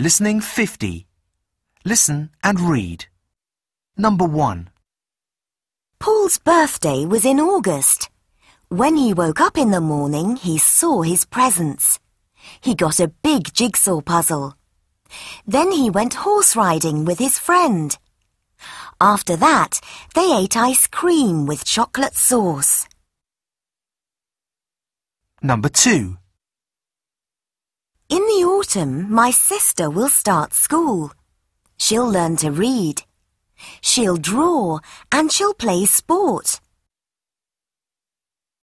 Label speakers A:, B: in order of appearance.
A: Listening 50. Listen and read. Number 1.
B: Paul's birthday was in August. When he woke up in the morning, he saw his presents. He got a big jigsaw puzzle. Then he went horse riding with his friend. After that, they ate ice cream with chocolate sauce.
C: Number 2
B: autumn, my sister will start school. She'll learn to read. She'll draw and she'll play sport.